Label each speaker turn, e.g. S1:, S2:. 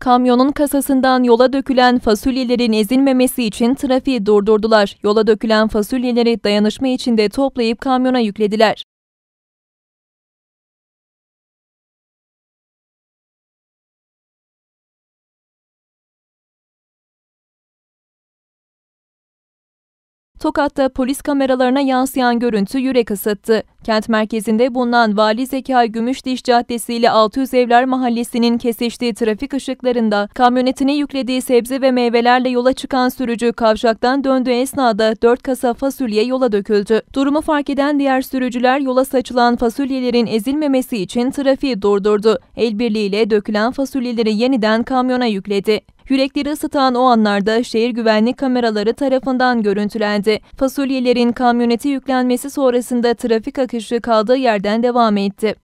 S1: Kamyonun kasasından yola dökülen fasulyelerin ezilmemesi için trafiği durdurdular. Yola dökülen fasulyeleri dayanışma içinde toplayıp kamyona yüklediler. Tokat'ta polis kameralarına yansıyan görüntü yürek ısıttı. Kent merkezinde bulunan Vali Zeka Gümüşdiş Caddesi ile 600 Evler Mahallesi'nin kesiştiği trafik ışıklarında kamyonetine yüklediği sebze ve meyvelerle yola çıkan sürücü kavşaktan döndüğü esnada 4 kasa fasulye yola döküldü. Durumu fark eden diğer sürücüler yola saçılan fasulyelerin ezilmemesi için trafiği durdurdu. El birliğiyle dökülen fasulyeleri yeniden kamyona yükledi. Yürekleri ısıtan o anlarda şehir güvenlik kameraları tarafından görüntülendi. Fasulyelerin kamyoneti yüklenmesi sonrasında trafik akışı kaldığı yerden devam etti.